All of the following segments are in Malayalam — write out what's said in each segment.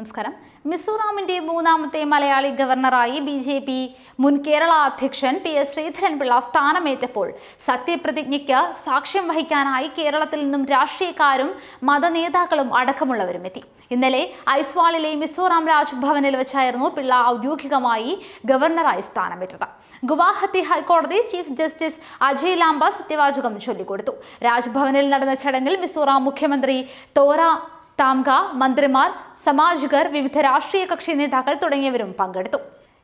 നമസ്കാരം മിസോറാമിന്റെ മൂന്നാമത്തെ മലയാളി ഗവർണറായി ബി ജെ പി മുൻ കേരള അധ്യക്ഷൻ പി എസ് ശ്രീധരൻപിള്ള സ്ഥാനമേറ്റപ്പോൾ സത്യപ്രതിജ്ഞയ്ക്ക് സാക്ഷ്യം വഹിക്കാനായി കേരളത്തിൽ നിന്നും രാഷ്ട്രീയക്കാരും മതനേതാക്കളും അടക്കമുള്ളവരും എത്തി ഇന്നലെ ഐസ്വാളിലെ മിസോറാം രാജ്ഭവനിൽ വെച്ചായിരുന്നു പിള്ള ഔദ്യോഗികമായി ഗവർണറായി സ്ഥാനമേറ്റത് ഗുവാഹത്തി ഹൈക്കോടതി ചീഫ് ജസ്റ്റിസ് അജയ് ലാംബ സത്യവാചകം ചൊല്ലിക്കൊടുത്തു രാജ്ഭവനിൽ നടന്ന ചടങ്ങിൽ മിസോറാം മുഖ്യമന്ത്രി തോറ താംഗ മന്ത്രിമാർ സമാജുകർ വിവിധ രാഷ്ട്രീയ കക്ഷി നേതാക്കൾ തുടങ്ങിയവരും പങ്കെടുത്തു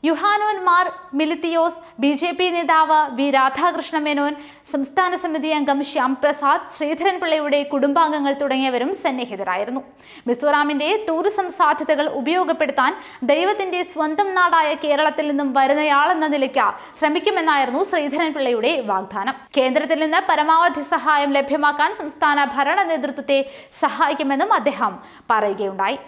Yuhanon Mar Meletius B J P നേതാവ് വി രാധാകൃഷ്ണ മേനോൻ സംസ്ഥാന സമിതി അംഗം ശ്യാം പ്രസാദ് ശ്രീധരൻ പിള്ളയുടെ കുടുംബാംഗങ്ങൾ തുടങ്ങിയവരും സന്നിഹിതരായിരുന്നു മിസോറാമിന്റെ ടൂറിസം സാധ്യതകൾ ഉപയോഗപ്പെടുത്താൻ ദൈവത്തിന്റെ സ്വന്തം നാടായ കേരളത്തിൽ നിന്നും വരുന്നയാളെന്ന നിലയ്ക്ക് ശ്രമിക്കുമെന്നായിരുന്നു ശ്രീധരൻ പിള്ളയുടെ വാഗ്ദാനം കേന്ദ്രത്തിൽ നിന്ന് പരമാവധി സഹായം ലഭ്യമാക്കാൻ സംസ്ഥാന ഭരണ നേതൃത്വത്തെ സഹായിക്കുമെന്നും അദ്ദേഹം പറയുകയുണ്ടായി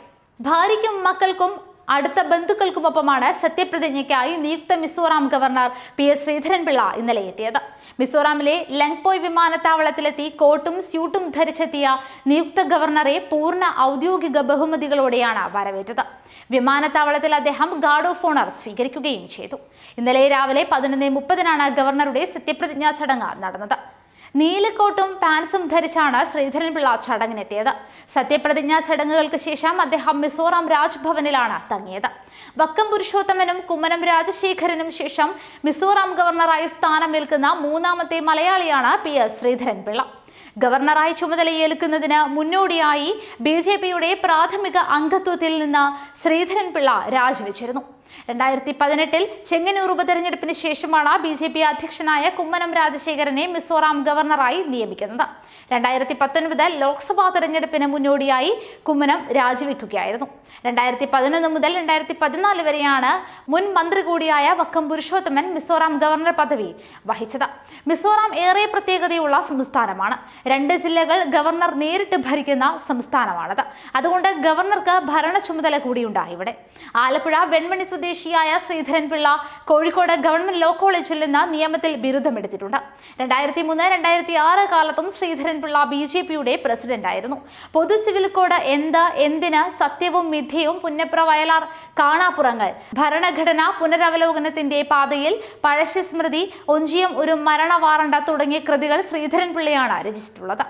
ഭാര്യയ്ക്കും മക്കൾക്കും അടുത്ത ബന്ധുക്കൾക്കുമൊപ്പമാണ് സത്യപ്രതിജ്ഞയ്ക്കായി നിയുക്ത Mizoram governor P S Sreedharan Pillai ഇന്നലെ എത്തിയത് മിസോറാമിലെ ലങ്പോയ് വിമാനത്താവളത്തിലെത്തി കോട്ടും സ്യൂട്ടും ധരിച്ചെത്തിയ നിയുക്ത ഗവർണറെ പൂർണ്ണ ഔദ്യോഗിക ബഹുമതികളോടെയാണ് വരവേറ്റത് വിമാനത്താവളത്തിൽ അദ്ദേഹം ഗാർഡ് ഓഫ് ഓണർ സ്വീകരിക്കുകയും ചെയ്തു ഇന്നലെ രാവിലെ പതിനൊന്ന് മുപ്പതിനാണ് ഗവർണറുടെ സത്യപ്രതിജ്ഞാ ചടങ്ങ് നടന്നത് നീലക്കോട്ടും പാൻസും ധരിച്ചാണ് ശ്രീധരൻപിള്ള ചടങ്ങിനെത്തിയത് സത്യപ്രതിജ്ഞാ ചടങ്ങുകൾക്ക് ശേഷം അദ്ദേഹം മിസോറാം രാജ്ഭവനിലാണ് തങ്ങിയത് വക്കം പുരുഷോത്തമനും കുമ്മനം രാജശേഖരനും ശേഷം മിസോറാം ഗവർണറായി സ്ഥാനമേൽക്കുന്ന മൂന്നാമത്തെ മലയാളിയാണ് പി എസ് ശ്രീധരൻപിള്ള ഗവർണറായി ചുമതലയേൽക്കുന്നതിന് മുന്നോടിയായി ബി പ്രാഥമിക അംഗത്വത്തിൽ നിന്ന് ശ്രീധരൻപിള്ള രാജിവെച്ചിരുന്നു രണ്ടായിരത്തി പതിനെട്ടിൽ ചെങ്ങന്നൂർ ഉപതെരഞ്ഞെടുപ്പിന് ശേഷമാണ് ബി ജെ പി അധ്യക്ഷനായ കുമ്മനം രാജശേഖരനെ മിസോറാം ഗവർണറായി നിയമിക്കുന്നത് രണ്ടായിരത്തി പത്തൊൻപത് ലോക്സഭാ തെരഞ്ഞെടുപ്പിന് മുന്നോടിയായി കുമ്മനം രാജിവെക്കുകയായിരുന്നു രണ്ടായിരത്തി പതിനൊന്ന് മുതൽ രണ്ടായിരത്തി പതിനാല് വരെയാണ് മുൻ മന്ത്രി കൂടിയായ വക്കം പുരുഷോത്തമൻ മിസോറാം ഗവർണർ പദവി വഹിച്ചത് മിസോറാം ഏറെ പ്രത്യേകതയുള്ള സംസ്ഥാനമാണ് രണ്ട് ജില്ലകൾ ഗവർണർ നേരിട്ട് ഭരിക്കുന്ന സംസ്ഥാനമാണത് അതുകൊണ്ട് ഗവർണർക്ക് ഭരണ ചുമതല കൂടിയുണ്ടായി ഇവിടെ ആലപ്പുഴ വെൺമണി സ്വദേശി സ്വദേശിയായ ശ്രീധരൻപിള്ള കോഴിക്കോട് ഗവൺമെന്റ് ലോ കോളേജിൽ നിന്ന് നിയമത്തിൽ ബിരുദമെടുത്തിട്ടുണ്ട് രണ്ടായിരത്തി മൂന്ന് രണ്ടായിരത്തി ആറ് കാലത്തും ശ്രീധരൻപിള്ള ബി ജെ പിയുടെ പ്രസിഡന്റായിരുന്നു പൊതു സിവിൽ കോഡ് എന്ത് എന്തിന് സത്യവും മിഥ്യയും പുന്നപ്ര വയലാർ കാണാപ്പുറങ്ങൾ ഭരണഘടന പുനരവലോകനത്തിന്റെ പാതയിൽ പഴശ്യ സ്മൃതി ഒഞ്ചിയം ഒരു മരണ വാറണ്ട തുടങ്ങിയ കൃതികൾ ശ്രീധരൻപിള്ളയാണ് രചിച്ചിട്ടുള്ളത്